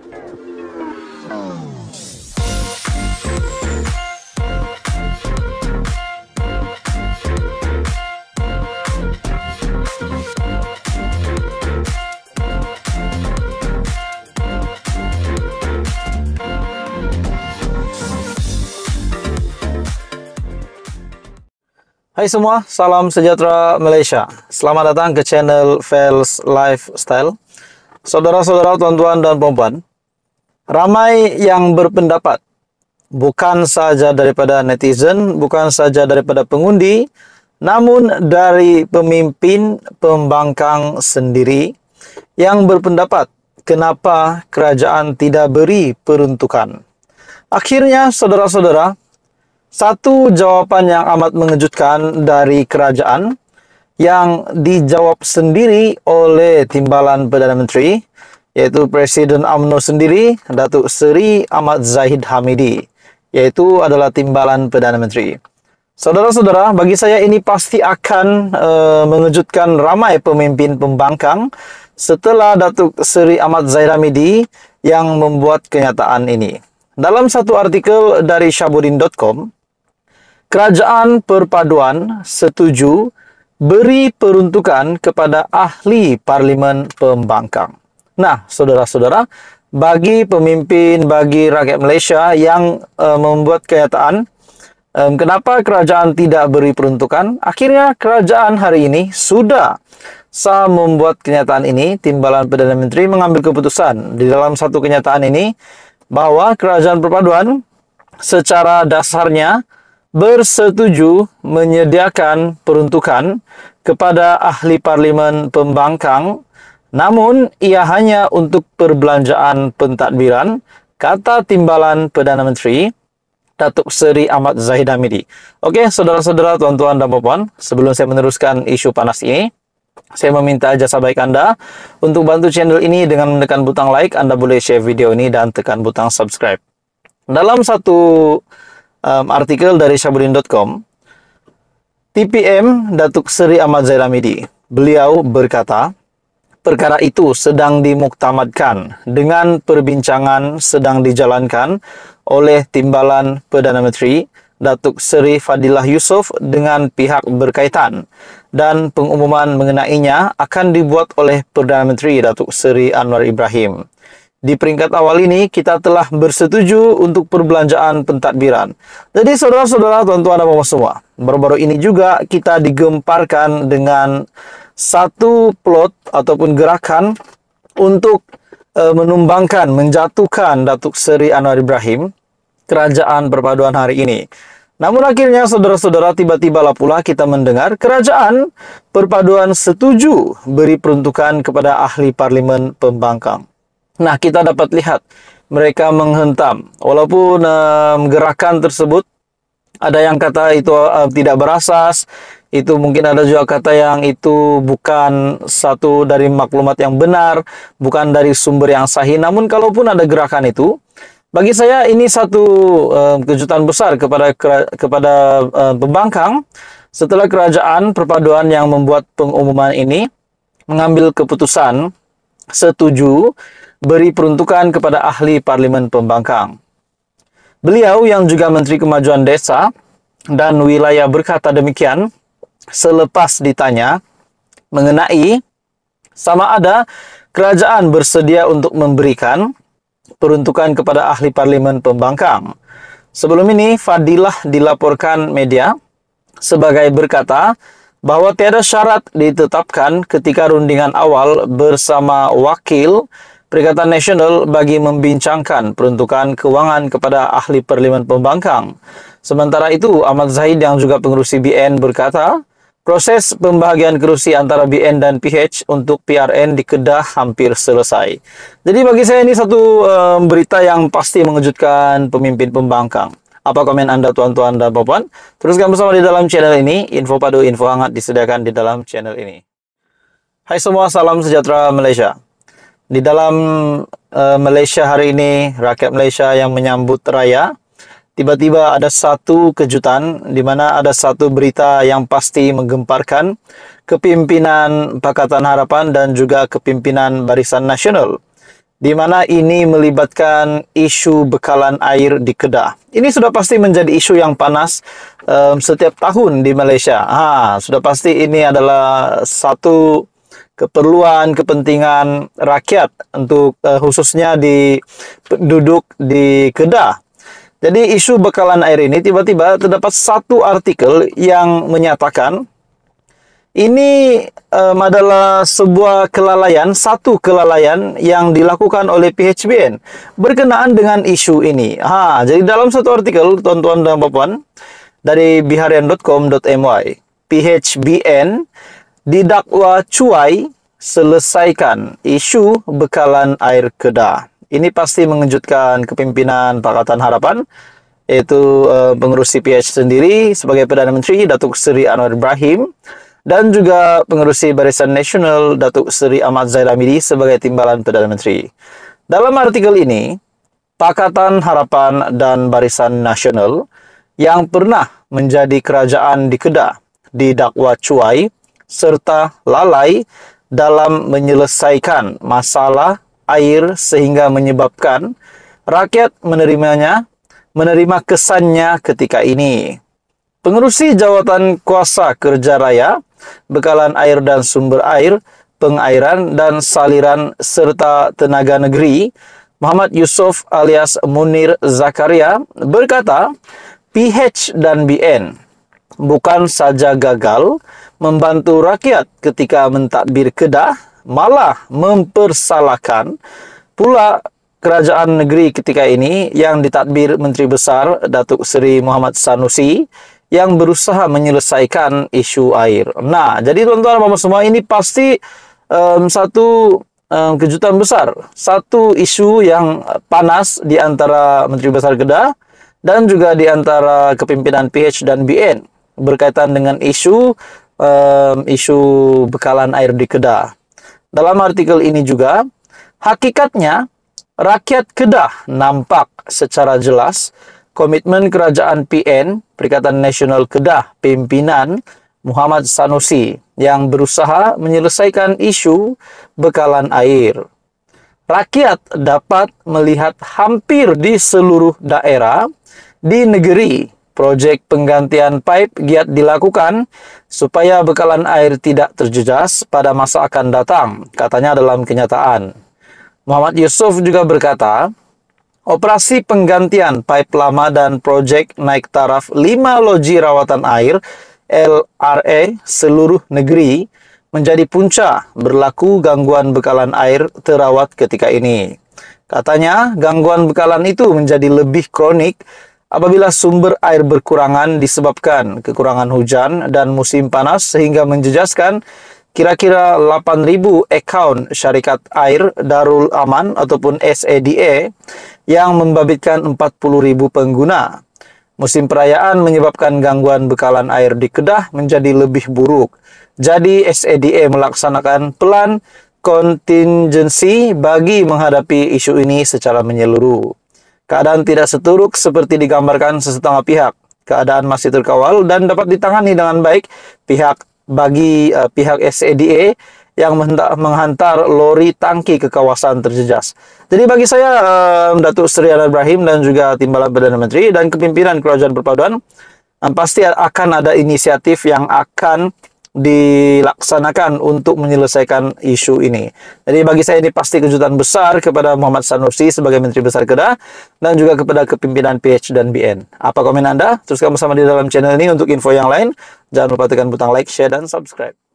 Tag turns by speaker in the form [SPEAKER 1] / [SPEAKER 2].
[SPEAKER 1] Hai semua, salam sejahtera Malaysia. Selamat datang ke channel Fels Lifestyle. Saudara-saudara, tuan-tuan dan puan-puan, Ramai yang berpendapat, bukan saja daripada netizen, bukan saja daripada pengundi, namun dari pemimpin pembangkang sendiri yang berpendapat kenapa kerajaan tidak beri peruntukan. Akhirnya, saudara-saudara, satu jawaban yang amat mengejutkan dari kerajaan yang dijawab sendiri oleh Timbalan Perdana Menteri yaitu Presiden UMNO sendiri, Datuk Seri Ahmad Zahid Hamidi, yaitu adalah timbalan Perdana Menteri. Saudara-saudara, bagi saya ini pasti akan e, mengejutkan ramai pemimpin pembangkang setelah Datuk Seri Ahmad Zahid Hamidi yang membuat kenyataan ini. Dalam satu artikel dari syabudin.com, Kerajaan Perpaduan setuju beri peruntukan kepada ahli parlimen pembangkang. Nah, saudara-saudara, bagi pemimpin, bagi rakyat Malaysia yang e, membuat kenyataan e, kenapa kerajaan tidak beri peruntukan, akhirnya kerajaan hari ini sudah sah membuat kenyataan ini. Timbalan Perdana Menteri mengambil keputusan di dalam satu kenyataan ini bahwa kerajaan perpaduan secara dasarnya bersetuju menyediakan peruntukan kepada ahli parlimen pembangkang namun, ia hanya untuk perbelanjaan pentadbiran, kata timbalan Perdana Menteri Datuk Seri Ahmad Zahid Hamidi. Oke, saudara-saudara, tuan-tuan dan puan, sebelum saya meneruskan isu panas ini, saya meminta jasa baik Anda untuk bantu channel ini dengan menekan butang like, Anda boleh share video ini dan tekan butang subscribe. Dalam satu um, artikel dari syabudin.com, TPM Datuk Seri Ahmad Zahid Hamidi, beliau berkata, perkara itu sedang dimuktamadkan dengan perbincangan sedang dijalankan oleh Timbalan Perdana Menteri Datuk Seri Fadilah Yusof dengan pihak berkaitan dan pengumuman mengenainya akan dibuat oleh Perdana Menteri Datuk Seri Anwar Ibrahim. Di peringkat awal ini kita telah bersetuju untuk perbelanjaan pentadbiran. Jadi saudara-saudara, tuan-tuan dan semua, baru-baru ini juga kita digemparkan dengan satu plot ataupun gerakan untuk e, menumbangkan, menjatuhkan Datuk Seri Anwar Ibrahim kerajaan perpaduan hari ini. Namun akhirnya saudara-saudara tiba-tibalah pula kita mendengar kerajaan perpaduan setuju beri peruntukan kepada ahli parlimen pembangkang. Nah, kita dapat lihat mereka menghentam. Walaupun um, gerakan tersebut ada yang kata itu um, tidak berasas, itu mungkin ada juga kata yang itu bukan satu dari maklumat yang benar, bukan dari sumber yang sahih. Namun kalaupun ada gerakan itu, bagi saya ini satu uh, kejutan besar kepada kepada uh, pembangkang setelah kerajaan perpaduan yang membuat pengumuman ini mengambil keputusan setuju beri peruntukan kepada ahli parlimen pembangkang. Beliau yang juga menteri kemajuan desa dan wilayah berkata demikian selepas ditanya mengenai sama ada kerajaan bersedia untuk memberikan peruntukan kepada ahli parlimen pembangkang. Sebelum ini, Fadilah dilaporkan media sebagai berkata bahwa tiada syarat ditetapkan ketika rundingan awal bersama wakil Perikatan Nasional bagi membincangkan peruntukan keuangan kepada ahli parlimen pembangkang. Sementara itu, Ahmad Zahid yang juga pengurus Bn berkata, Proses pembahagian kerusi antara BN dan PH untuk PRN di Kedah hampir selesai. Jadi bagi saya ini satu um, berita yang pasti mengejutkan pemimpin pembangkang. Apa komen Anda tuan-tuan dan puan-puan? Teruskan bersama di dalam channel ini. Info padu, info hangat disediakan di dalam channel ini. Hai semua, salam sejahtera Malaysia. Di dalam uh, Malaysia hari ini, rakyat Malaysia yang menyambut raya tiba-tiba ada satu kejutan di mana ada satu berita yang pasti menggemparkan kepimpinan Pakatan Harapan dan juga kepimpinan Barisan Nasional di mana ini melibatkan isu bekalan air di Kedah. Ini sudah pasti menjadi isu yang panas um, setiap tahun di Malaysia. Ah, sudah pasti ini adalah satu keperluan kepentingan rakyat untuk uh, khususnya di penduduk di Kedah. Jadi isu bekalan air ini tiba-tiba terdapat satu artikel yang menyatakan ini um, adalah sebuah kelalaian, satu kelalaian yang dilakukan oleh PHBN berkenaan dengan isu ini. Ha, jadi dalam satu artikel, tuan-tuan dan puan dari biharian.com.my, PHBN didakwa cuai selesaikan isu bekalan air kedah. Ini pasti mengejutkan kepimpinan Pakatan Harapan, yaitu eh, pengurus CPH sendiri sebagai Perdana Menteri Datuk Seri Anwar Ibrahim, dan juga pengerusi Barisan Nasional Datuk Seri Ahmad Zairamidi sebagai timbalan Perdana Menteri. Dalam artikel ini, Pakatan Harapan dan Barisan Nasional yang pernah menjadi kerajaan di Kedah didakwa cuai serta lalai dalam menyelesaikan masalah air sehingga menyebabkan rakyat menerimanya, menerima kesannya ketika ini. Pengerusi jawatan kuasa kerja raya, bekalan air dan sumber air, pengairan dan saliran serta tenaga negeri, Muhammad Yusuf alias Munir Zakaria berkata, PH dan BN bukan saja gagal membantu rakyat ketika mentadbir Kedah, malah mempersalahkan pula kerajaan negeri ketika ini yang ditadbir Menteri Besar Datuk Seri Muhammad Sanusi yang berusaha menyelesaikan isu air. Nah, jadi tuan-tuan dan semua ini pasti um, satu um, kejutan besar, satu isu yang panas di antara Menteri Besar Kedah dan juga di antara kepimpinan PH dan BN berkaitan dengan isu um, isu bekalan air di Kedah. Dalam artikel ini juga, hakikatnya rakyat Kedah nampak secara jelas komitmen kerajaan PN, Perikatan Nasional Kedah, pimpinan Muhammad Sanusi yang berusaha menyelesaikan isu bekalan air. Rakyat dapat melihat hampir di seluruh daerah di negeri Proyek penggantian pipe giat dilakukan supaya bekalan air tidak terjejas pada masa akan datang, katanya dalam kenyataan. Muhammad Yusuf juga berkata, operasi penggantian pipe lama dan proyek naik taraf 5 loji rawatan air LRE seluruh negeri menjadi puncak berlaku gangguan bekalan air terawat ketika ini. Katanya, gangguan bekalan itu menjadi lebih kronik Apabila sumber air berkurangan disebabkan kekurangan hujan dan musim panas sehingga menjejaskan kira-kira 8.000 account syarikat air Darul Aman ataupun SADA yang membabitkan 40.000 pengguna. Musim perayaan menyebabkan gangguan bekalan air di Kedah menjadi lebih buruk. Jadi SADA melaksanakan pelan kontingensi bagi menghadapi isu ini secara menyeluruh. Keadaan tidak seturuk seperti digambarkan sesetengah pihak. Keadaan masih terkawal dan dapat ditangani dengan baik pihak bagi uh, pihak SEDE e yang menghantar lori tangki ke kawasan terjejas. Jadi bagi saya um, Datuk Seri Anwar Ibrahim dan juga Timbalan Perdana Menteri dan kepimpinan Kerajaan Perpaduan um, pasti akan ada inisiatif yang akan dilaksanakan untuk menyelesaikan isu ini. Jadi bagi saya ini pasti kejutan besar kepada Muhammad Sanusi sebagai Menteri Besar Kedah dan juga kepada kepimpinan PH dan BN. Apa komen Anda? Teruskan bersama di dalam channel ini untuk info yang lain. Jangan lupa tekan butang like, share, dan subscribe.